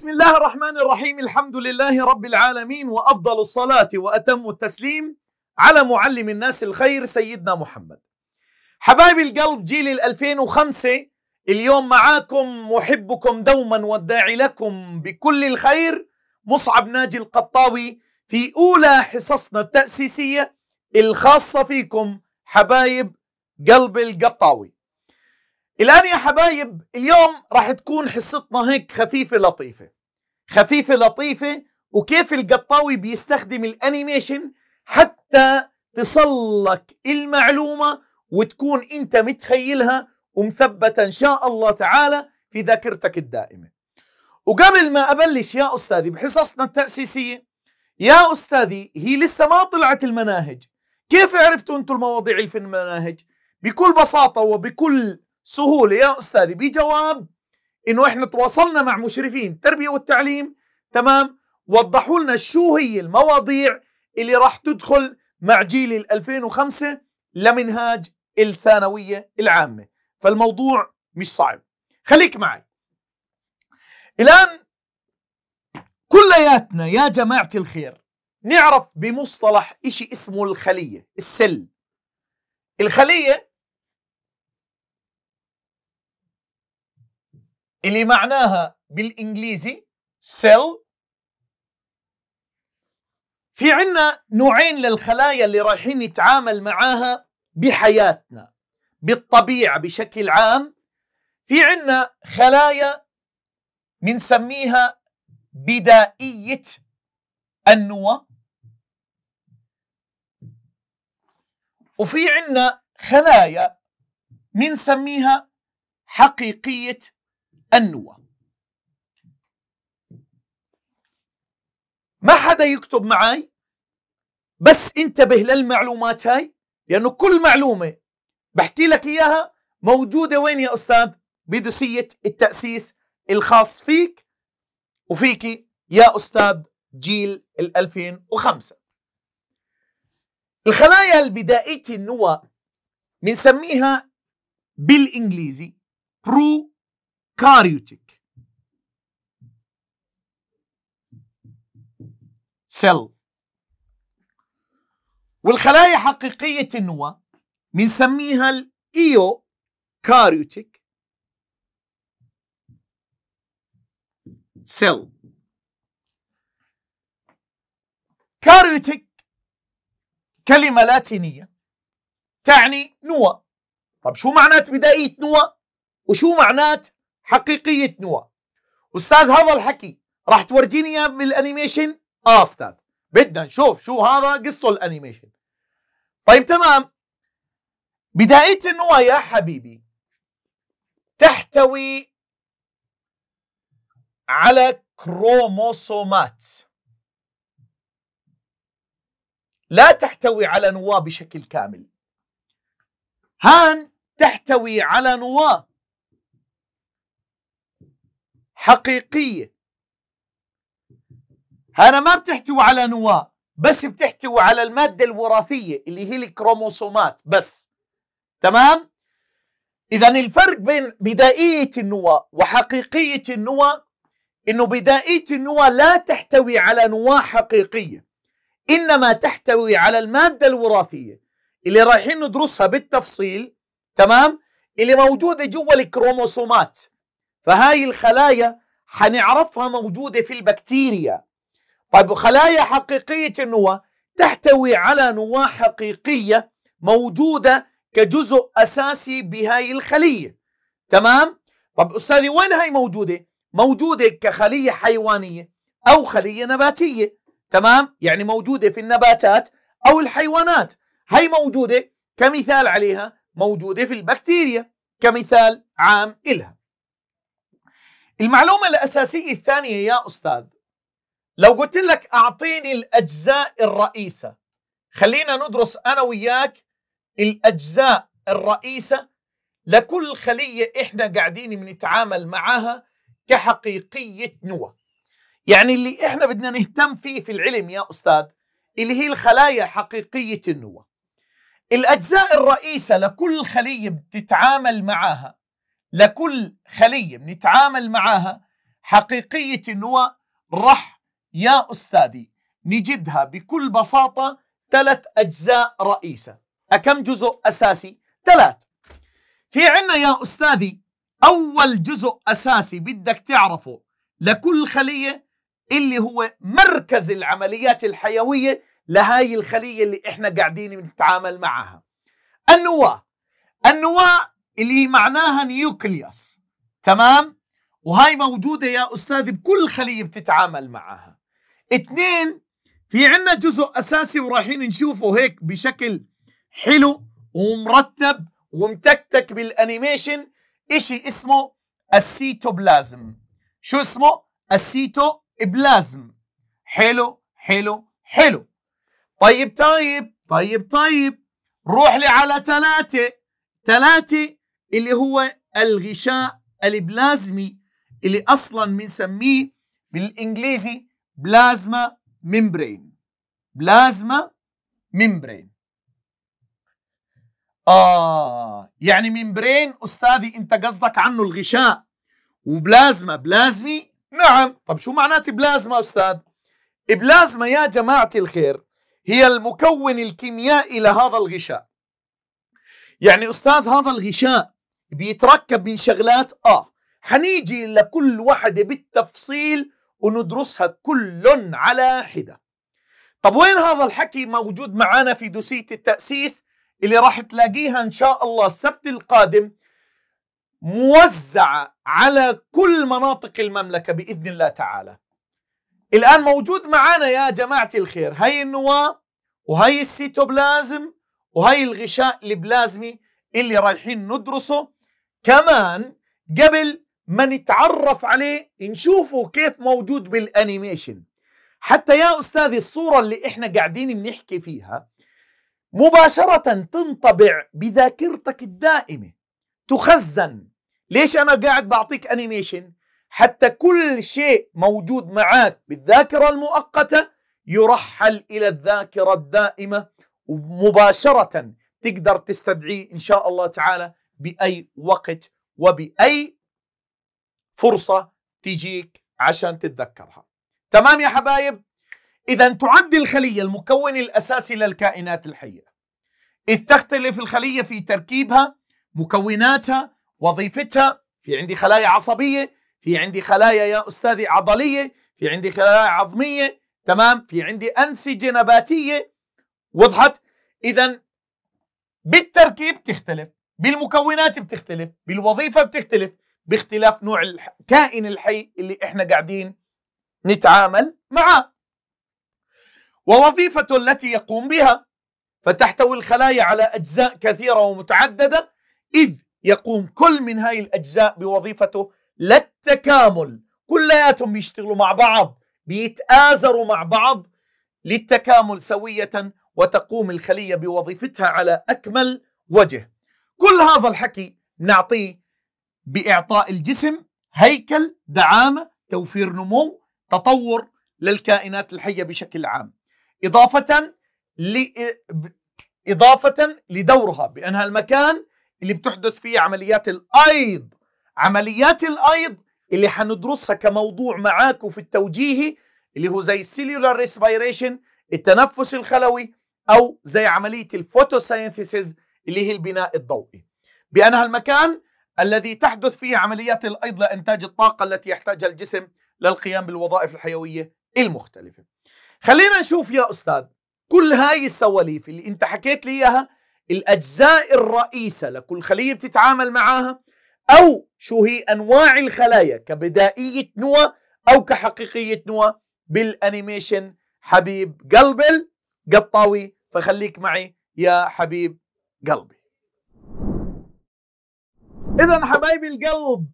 بسم الله الرحمن الرحيم الحمد لله رب العالمين وافضل الصلاه واتم التسليم على معلم الناس الخير سيدنا محمد. حبايب القلب جيل ال 2005 اليوم معاكم محبكم دوما والداعي لكم بكل الخير مصعب ناجي القطاوي في اولى حصصنا التاسيسيه الخاصه فيكم حبايب قلب القطاوي. الآن يا حبايب اليوم راح تكون حصتنا هيك خفيفة لطيفة خفيفة لطيفة وكيف القطاوي بيستخدم الأنيميشن حتى تصلك المعلومة وتكون أنت متخيلها ومثبتة إن شاء الله تعالى في ذاكرتك الدائمة وقبل ما أبلش يا أستاذي بحصصنا التأسيسية يا أستاذي هي لسه ما طلعت المناهج كيف عرفتوا أنتم المواضيع اللي في المناهج؟ بكل بساطة وبكل سهوله يا استاذي بجواب انه احنا تواصلنا مع مشرفين التربيه والتعليم تمام وضحوا لنا شو هي المواضيع اللي راح تدخل مع جيل ال 2005 لمنهاج الثانويه العامه فالموضوع مش صعب خليك معي الان كلياتنا يا جماعه الخير نعرف بمصطلح شيء اسمه الخليه السل الخليه اللي معناها بالانجليزي سيل في عنا نوعين للخلايا اللي رايحين نتعامل معاها بحياتنا بالطبيعة بشكل عام في عنا خلايا بنسميها بدائية النوى وفي عنا خلايا بنسميها حقيقية النوى ما حدا يكتب معي بس انتبه للمعلومات هاي لانه كل معلومه بحكي لك اياها موجوده وين يا استاذ بدوسيه التاسيس الخاص فيك وفيكي يا استاذ جيل ال 2005 الخلايا البدائيه النوى بنسميها بالانجليزي برو eukaryotic cell والخلايا حقيقية النواة بنسميها الإيو كاريوتيك سيل كاريوتيك كلمة لاتينية تعني نوى طب شو معنات بدائية نوى وشو معنات حقيقيه نوا استاذ هذا الحكي راح تورجيني اياه بالانيميشن اه استاذ بدنا نشوف شو هذا قصته الانيميشن طيب تمام بدايه النوا يا حبيبي تحتوي على كروموسومات لا تحتوي على نواه بشكل كامل هان تحتوي على نواه حقيقية هذا ما بتحتوي على نواة بس بتحتوي على المادة الوراثية اللي هي الكروموسومات بس تمام؟ إذا الفرق بين بدائية النواة وحقيقية النواة إنه بدائية النواة لا تحتوي على نواة حقيقية إنما تحتوي على المادة الوراثية اللي رايحين ندرسها بالتفصيل تمام؟ اللي موجودة جوا الكروموسومات فهاي الخلايا حنعرفها موجودة في البكتيريا طيب خلايا حقيقية النواة تحتوي على نواة حقيقية موجودة كجزء أساسي بهاي الخلية تمام؟ طب أستاذي وين هاي موجودة؟ موجودة كخلية حيوانية أو خلية نباتية تمام؟ يعني موجودة في النباتات أو الحيوانات هاي موجودة كمثال عليها موجودة في البكتيريا كمثال عام إلها المعلومة الأساسية الثانية يا أستاذ لو قلت لك أعطيني الأجزاء الرئيسة خلينا ندرس أنا وياك الأجزاء الرئيسة لكل خلية إحنا قاعدين بنتعامل معها كحقيقية نوى يعني اللي إحنا بدنا نهتم فيه في العلم يا أستاذ اللي هي الخلايا حقيقية النوى الأجزاء الرئيسة لكل خلية بتتعامل معها لكل خليه بنتعامل معاها حقيقيه انه راح يا استاذي نجدها بكل بساطه ثلاث اجزاء رئيسه اكم جزء اساسي ثلاث في عنا يا استاذي اول جزء اساسي بدك تعرفه لكل خليه اللي هو مركز العمليات الحيويه لهاي الخليه اللي احنا قاعدين بنتعامل معها النواه النواه اللي معناها نيوكليوس تمام وهاي موجودة يا أستاذي بكل خلية بتتعامل معها اثنين في عنا جزء أساسي ورايحين نشوفه هيك بشكل حلو ومرتب ومتكتك بالأنيميشن إشي اسمه السيتوبلازم شو اسمه؟ السيتو بلازم حلو حلو حلو طيب طيب طيب طيب روح لي على ثلاثة ثلاثة اللي هو الغشاء البلازمي اللي اصلا بنسميه بالانجليزي بلازما ممبرين بلازما ممبرين اه يعني ممبرين استاذي انت قصدك عنه الغشاء وبلازما بلازمي نعم طب شو معنات بلازما استاذ بلازما يا جماعه الخير هي المكون الكيميائي لهذا الغشاء يعني استاذ هذا الغشاء بيتركب من شغلات اه حنيجي لكل واحدة بالتفصيل وندرسها كل على حدة طب وين هذا الحكي موجود معانا في دوسية التأسيس اللي راح تلاقيها إن شاء الله السبت القادم موزعة على كل مناطق المملكة بإذن الله تعالى الآن موجود معانا يا جماعة الخير هاي النواة وهي السيتوبلازم وهي الغشاء البلازمي اللي رايحين ندرسه كمان قبل ما نتعرف عليه نشوفه كيف موجود بالانيميشن حتى يا استاذي الصوره اللي احنا قاعدين بنحكي فيها مباشره تنطبع بذاكرتك الدائمه تخزن ليش انا قاعد بعطيك انيميشن حتى كل شيء موجود معك بالذاكره المؤقته يرحل الى الذاكره الدائمه ومباشره تقدر تستدعيه ان شاء الله تعالى بأي وقت وبأي فرصة تجيك عشان تتذكرها تمام يا حبايب إذا تعد الخلية المكون الأساسي للكائنات الحية إذ تختلف الخلية في تركيبها مكوناتها وظيفتها في عندي خلايا عصبية في عندي خلايا يا أستاذي عضلية في عندي خلايا عظمية تمام في عندي أنسجة نباتية وضحت إذا بالتركيب تختلف بالمكونات بتختلف بالوظيفة بتختلف باختلاف نوع الكائن الحي اللي احنا قاعدين نتعامل معه ووظيفته التي يقوم بها فتحتوي الخلايا على أجزاء كثيرة ومتعددة إذ يقوم كل من هاي الأجزاء بوظيفته للتكامل كلياتهم بيشتغلوا مع بعض بيتآزروا مع بعض للتكامل سوية وتقوم الخلية بوظيفتها على أكمل وجه كل هذا الحكي نعطيه باعطاء الجسم هيكل دعامه توفير نمو تطور للكائنات الحيه بشكل عام اضافه ل... اضافه لدورها بانها المكان اللي بتحدث فيه عمليات الايض عمليات الايض اللي حندرسها كموضوع معاكم في التوجيهي اللي هو زي السيلولار ريسبيريشن التنفس الخلوي او زي عمليه الفوتوسينثيسيس اللي هي البناء الضوئي بأنها المكان الذي تحدث فيه عمليات الأيض لإنتاج الطاقة التي يحتاجها الجسم للقيام بالوظائف الحيوية المختلفة خلينا نشوف يا أستاذ كل هاي السواليف اللي أنت حكيت لي إياها الأجزاء الرئيسة لكل خلية بتتعامل معاها أو شو هي أنواع الخلايا كبدائية نوى أو كحقيقية نوى بالأنيميشن حبيب قلب القطاوي فخليك معي يا حبيب قلبي اذا حبايبي القلب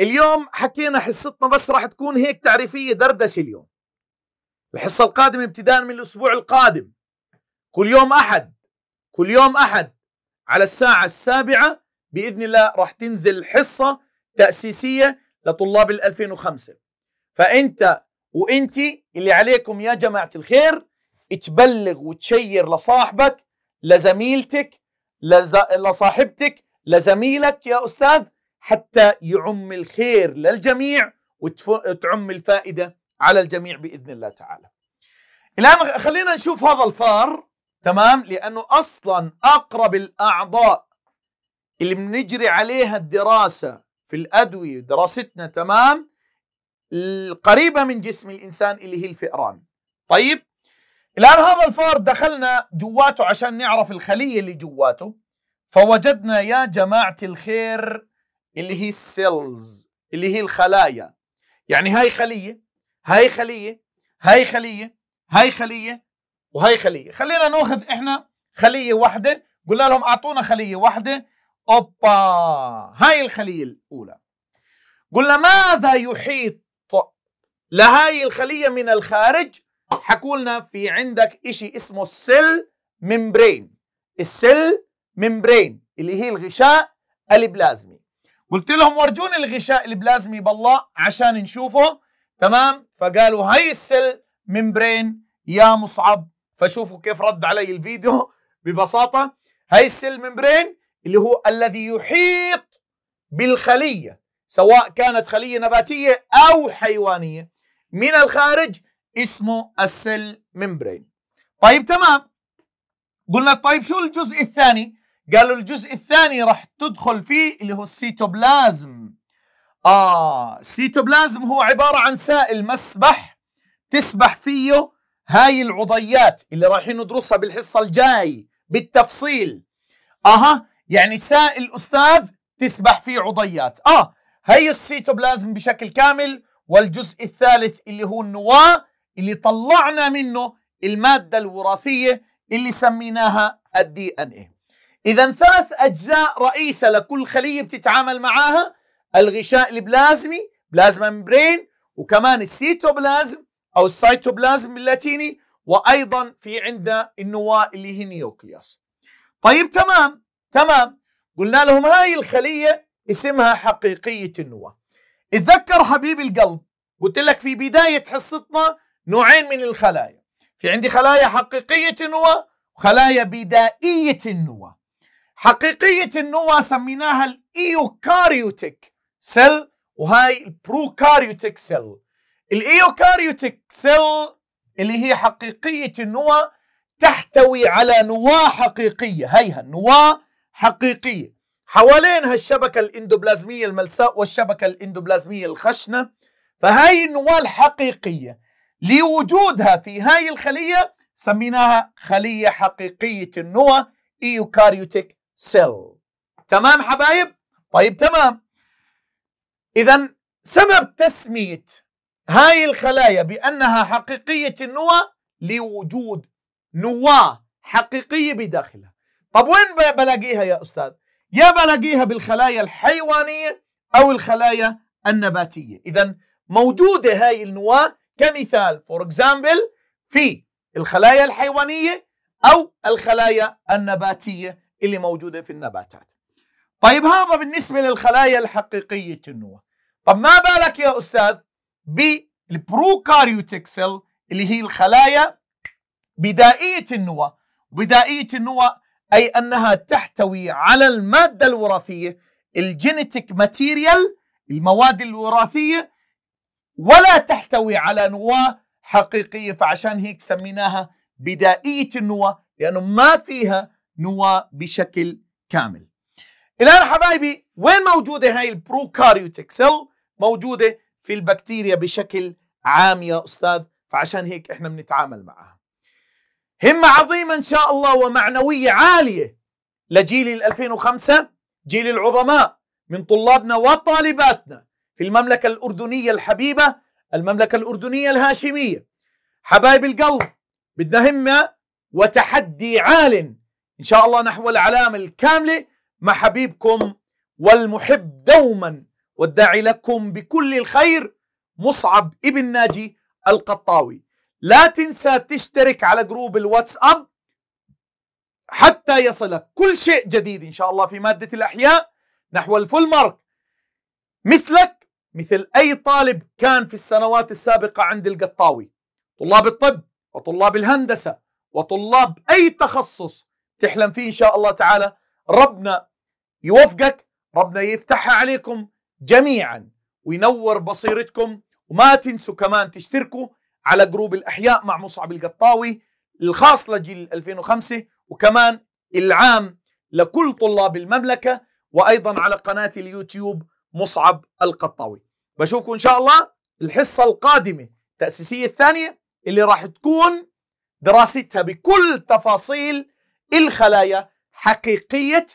اليوم حكينا حصتنا بس راح تكون هيك تعريفيه دردشه اليوم الحصه القادمه ابتداء من الاسبوع القادم كل يوم احد كل يوم احد على الساعه السابعه باذن الله راح تنزل حصه تاسيسيه لطلاب ال 2005 فانت وانت اللي عليكم يا جماعه الخير تبلغ وتشير لصاحبك لزميلتك لز... لصاحبتك لزميلك يا أستاذ حتى يعم الخير للجميع وتعم الفائدة على الجميع بإذن الله تعالى الآن خلينا نشوف هذا الفار تمام لأنه أصلا أقرب الأعضاء اللي بنجري عليها الدراسة في الأدوية دراستنا تمام القريبة من جسم الإنسان اللي هي الفئران طيب الان هذا الفار دخلنا جواته عشان نعرف الخليه اللي جواته فوجدنا يا جماعه الخير اللي هي السيلز اللي هي الخلايا يعني هاي خليه هاي خليه هاي خليه هاي خليه وهاي خليه خلينا ناخذ احنا خليه واحده قلنا لهم اعطونا خليه واحده اوبا هاي الخليه الاولى قلنا ماذا يحيط لهاي الخليه من الخارج حكوا لنا في عندك شيء اسمه السيل ممبرين السيل ممبرين اللي هي الغشاء البلازمي قلت لهم ورجوني الغشاء البلازمي بالله عشان نشوفه تمام فقالوا هي السيل ممبرين يا مصعب فشوفوا كيف رد علي الفيديو ببساطه هي السيل ممبرين اللي هو الذي يحيط بالخليه سواء كانت خليه نباتيه او حيوانيه من الخارج اسمه السيل ميمبرين طيب تمام قلنا طيب شو الجزء الثاني قالوا الجزء الثاني راح تدخل فيه اللي هو السيتوبلازم اه السيتوبلازم هو عباره عن سائل مسبح تسبح فيه هاي العضيات اللي رايحين ندرسها بالحصه الجاي بالتفصيل اها يعني سائل استاذ تسبح فيه عضيات اه هي السيتوبلازم بشكل كامل والجزء الثالث اللي هو النواه اللي طلعنا منه المادة الوراثية اللي سميناها الدي ان ايه اذا ثلاث اجزاء رئيسة لكل خلية بتتعامل معاها الغشاء البلازمي بلازما ممبرين وكمان السيتوبلازم او السيتوبلازم باللاتيني وايضا في عندنا النواه اللي هي نيوكليوس طيب تمام تمام قلنا لهم هاي الخليه اسمها حقيقيه النواه اتذكر حبيب القلب قلت لك في بدايه حصتنا نوعين من الخلايا في عندي خلايا حقيقية النوى وخلايا بدائية النوى حقيقية النوى سميناها الايوكاريوتيك سيل وهاي البروكاريوتيك سيل الايوكاريوتيك سيل اللي هي حقيقية النوى تحتوي على نواة حقيقية هيها نواة حقيقية حوالينها الشبكة الاندوبلازمية الملساء والشبكة الاندوبلازمية الخشنة فهاي النواة الحقيقية لوجودها في هاي الخلية سميناها خلية حقيقية النوى إيوكاريوتيك سيل تمام حبايب؟ طيب تمام إذا سبب تسمية هاي الخلايا بأنها حقيقية النوى لوجود نواة حقيقية بداخلها طب وين بلاقيها يا أستاذ؟ يا بلاقيها بالخلايا الحيوانية أو الخلايا النباتية إذا موجودة هاي النواة كمثال فور اكزامبل في الخلايا الحيوانيه او الخلايا النباتيه اللي موجوده في النباتات. طيب هذا بالنسبه للخلايا الحقيقيه النواه. طب ما بالك يا استاذ بالبروكاريوتيك سيل اللي هي الخلايا بدائيه النواه، بدائيه النواه اي انها تحتوي على الماده الوراثيه الجينيتيك ماتيريال المواد الوراثيه ولا تحتوي على نواه حقيقيه فعشان هيك سميناها بدائيه النواه لانه ما فيها نواه بشكل كامل. الان حبايبي وين موجوده هاي البروكاريوتيك سيل؟ موجوده في البكتيريا بشكل عام يا استاذ فعشان هيك احنا بنتعامل معها. همه عظيمه ان شاء الله ومعنويه عاليه لجيل ال 2005 جيل العظماء من طلابنا وطالباتنا في المملكة الأردنية الحبيبة المملكة الأردنية الهاشمية حبايب القلب بدنا همة وتحدي عال إن شاء الله نحو العلامة الكاملة مع حبيبكم والمحب دوما والداعي لكم بكل الخير مصعب ابن ناجي القطاوي لا تنسى تشترك على جروب الواتساب حتى يصلك كل شيء جديد إن شاء الله في مادة الأحياء نحو الفول مارك مثلك مثل أي طالب كان في السنوات السابقة عند القطاوي طلاب الطب وطلاب الهندسة وطلاب أي تخصص تحلم فيه إن شاء الله تعالى ربنا يوفقك ربنا يفتحها عليكم جميعا وينور بصيرتكم وما تنسوا كمان تشتركوا على جروب الأحياء مع مصعب القطاوي الخاص لجيل 2005 وكمان العام لكل طلاب المملكة وأيضا على قناة اليوتيوب مصعب القطاوي بشوفكم ان شاء الله الحصه القادمه التاسيسيه الثانيه اللي راح تكون دراستها بكل تفاصيل الخلايا حقيقيه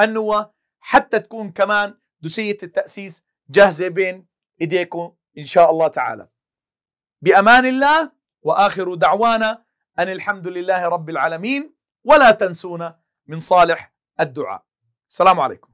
النواه حتى تكون كمان دوسيه التاسيس جاهزه بين ايديكم ان شاء الله تعالى. بامان الله واخر دعوانا ان الحمد لله رب العالمين ولا تنسونا من صالح الدعاء. السلام عليكم.